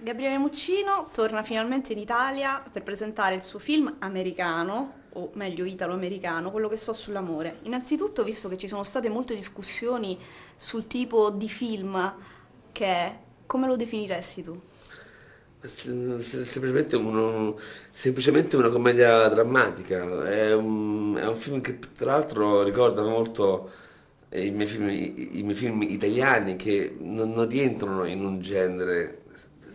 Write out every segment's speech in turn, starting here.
Gabriele Muccino torna finalmente in Italia per presentare il suo film americano, o meglio italo-americano, quello che so sull'amore. Innanzitutto, visto che ci sono state molte discussioni sul tipo di film che è, come lo definiresti tu? Semplicemente, uno, semplicemente una commedia drammatica, è un, è un film che tra l'altro ricorda molto i miei film, i miei film italiani che non, non rientrano in un genere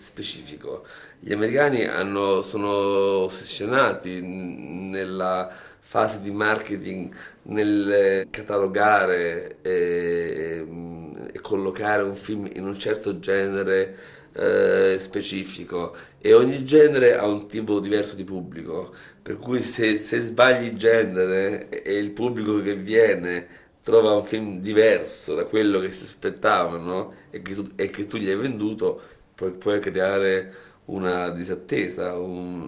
specifico. Gli americani hanno, sono ossessionati nella fase di marketing, nel catalogare e, e collocare un film in un certo genere eh, specifico e ogni genere ha un tipo diverso di pubblico, per cui se, se sbagli genere e il pubblico che viene trova un film diverso da quello che si aspettavano e che, tu, e che tu gli hai venduto, puoi, puoi creare una disattesa un,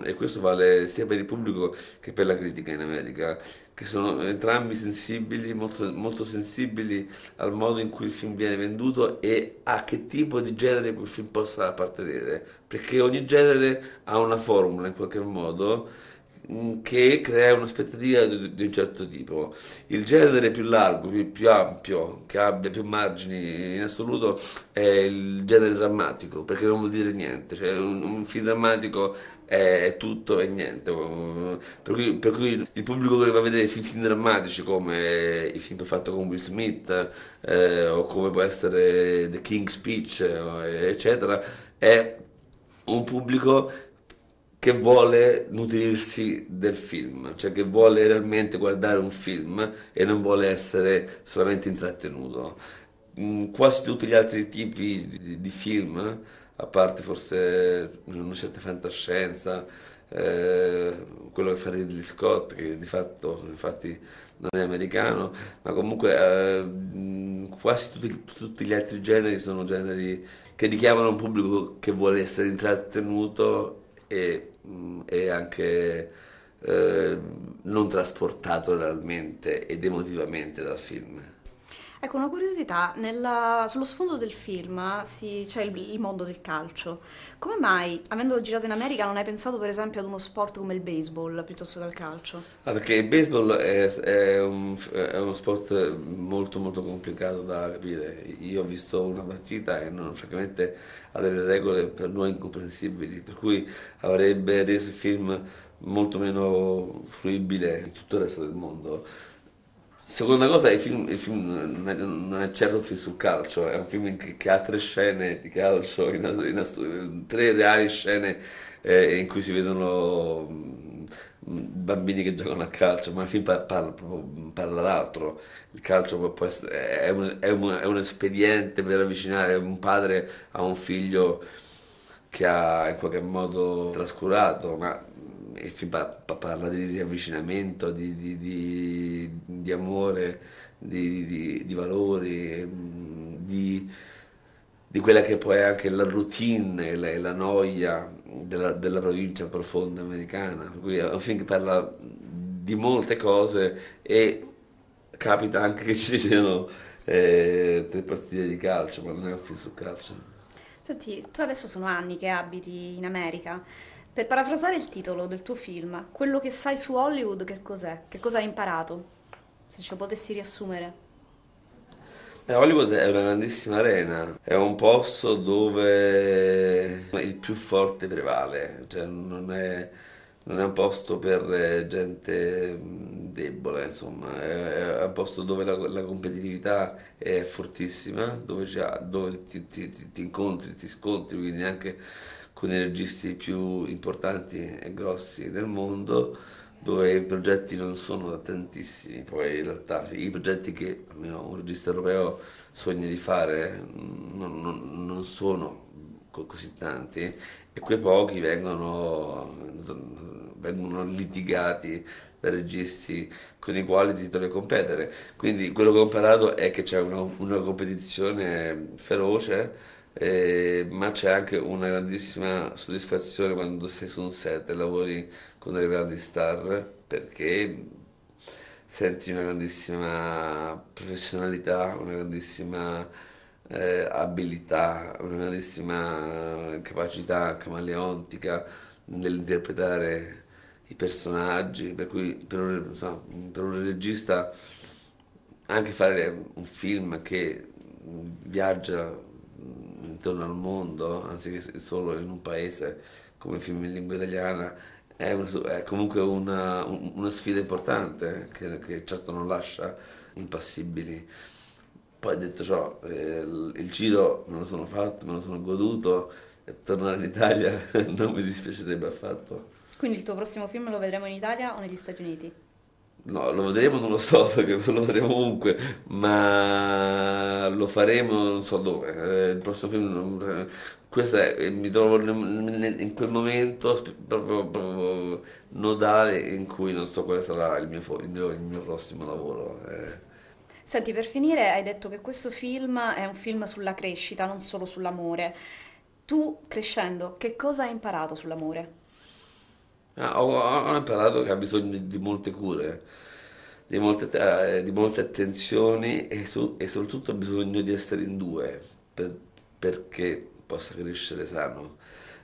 mm, e questo vale sia per il pubblico che per la critica in America che sono entrambi sensibili molto, molto sensibili al modo in cui il film viene venduto e a che tipo di genere quel film possa appartenere perché ogni genere ha una formula in qualche modo che crea un'aspettativa di, di, un certo tipo. Il genere più largo, più, più, ampio, che abbia più margini in assoluto è il genere drammatico, perché non vuol dire niente, cioè un, un film drammatico è tutto e niente. Per cui, per cui, il pubblico che va a vedere film drammatici come i film fatto con Will Smith eh, o come può essere The King's Speech, eh, eccetera, è un pubblico che vuole nutrirsi del film, cioè che vuole realmente guardare un film e non vuole essere solamente intrattenuto. Mm, quasi tutti gli altri tipi di, di film, a parte forse una certa fantascienza, eh, quello che fa Ridley Scott, che di fatto infatti non è americano, ma comunque eh, mm, quasi tutti, tutti, gli altri generi sono generi che richiamano un pubblico che vuole essere intrattenuto e, e mm, anche eh, non trasportato realmente ed emotivamente dal film. Ecco, una curiosità, nella- sullo sfondo del film si- c'è il, il mondo del calcio. Come mai, avendolo girato in America, non hai pensato per esempio ad uno sport come il baseball piuttosto che al calcio? Ah, perché il baseball è, è un- è uno sport molto molto complicato da capire. Io ho visto una partita e non- francamente ha delle regole per noi incomprensibili, per cui avrebbe reso il film molto meno fruibile in tutto il resto del mondo. Seconda cosa, il film, il film non, è, certo un film sul calcio, è un film che, che ha tre scene di calcio, in, in, tre reali scene eh, in cui si vedono mm, bambini che giocano a calcio, ma il film parla, parla, parla d'altro, il calcio essere, è, un, è, un, è un espediente per avvicinare un padre a un figlio che ha in qualche modo trascurato, ma il film parla di riavvicinamento, di, di, di, di amore, di, valori, mm, di, quella che poi è anche la routine e la, la, noia della, della, provincia profonda americana. Per cui è un eh, film che parla di molte cose e capita anche che ci siano eh, tre partite di calcio, ma non è un film su calcio. Senti, tu adesso sono anni che abiti in America. Per parafrasare il titolo del tuo film, quello che sai su Hollywood che cos'è? Che cosa hai imparato? Se ce lo potessi riassumere. Beh, Hollywood è una grandissima arena, è un posto dove il più forte prevale, cioè non è, non è un posto per eh, gente mm, debole, insomma, è, un posto dove la, la competitività è fortissima, dove, dove ti, ti, ti, ti incontri, ti scontri, quindi anche con i registi più importanti e grossi del mondo dove i progetti non sono tantissimi, poi in realtà i progetti che almeno un regista europeo sogna di fare mm, non, non, non sono così tanti e quei pochi vengono, vengono, litigati da registi con i quali ti trovi a competere. Quindi quello che ho imparato è che c'è una, una competizione feroce eh, ma c'è anche una grandissima soddisfazione quando sei su un set e lavori con dei grandi star perché senti una grandissima professionalità, una grandissima eh, abilità, una grandissima eh, capacità camaleontica nell'interpretare i personaggi, per cui per un, insomma, per un regista anche fare un film che viaggia Mm, intorno al mondo, anziché solo in un paese come il film in lingua italiana, è, un, è comunque una, una, sfida importante che, che certo non lascia impassibili. Poi detto ciò, eh, il giro me lo sono fatto, me lo sono goduto e tornare in Italia non mi dispiacerebbe affatto. Quindi il tuo prossimo film lo vedremo in Italia o negli Stati Uniti? No, lo vedremo, non lo so, perché lo vedremo ovunque, ma lo faremo non so dove. Eh, il prossimo film, questo è, eh, mi trovo in, in quel momento proprio, proprio nodale in cui non so quale sarà il mio, il mio- il mio prossimo lavoro. eh. Senti, per finire hai detto che questo film è un film sulla crescita, non solo sull'amore. Tu, crescendo, che cosa hai imparato sull'amore? Ah, ho, ho imparato che ha bisogno di molte cure, di molte, eh, di molte attenzioni e, su- e soprattutto ha bisogno di essere in due per- perché possa crescere sano.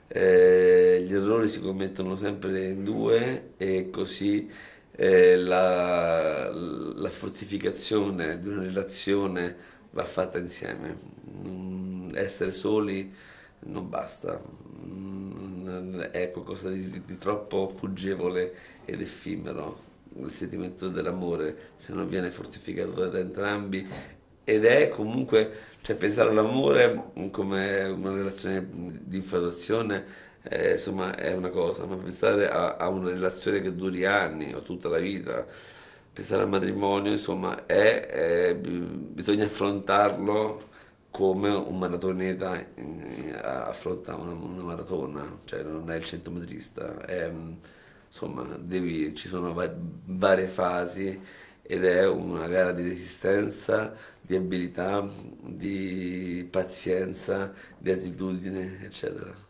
Eh, gli errori si commettono sempre in due e così eh, la, la fortificazione di una relazione va fatta insieme. Mm, essere soli non basta. Mm, è qualcosa di, di troppo fuggevole ed effimero il sentimento dell'amore se non viene fortificato da entrambi ed è comunque cioè, pensare all'amore come una relazione di infatuazione eh, insomma è una cosa ma pensare a, a, una relazione che duri anni o tutta la vita pensare al matrimonio insomma è, è bisogna affrontarlo come un maratoneta mm, eh, affronta una, una, maratona, cioè non è il centometrista, è, mm, insomma devi, ci sono va varie fasi ed è una gara di resistenza, di abilità, di pazienza, di attitudine, eccetera.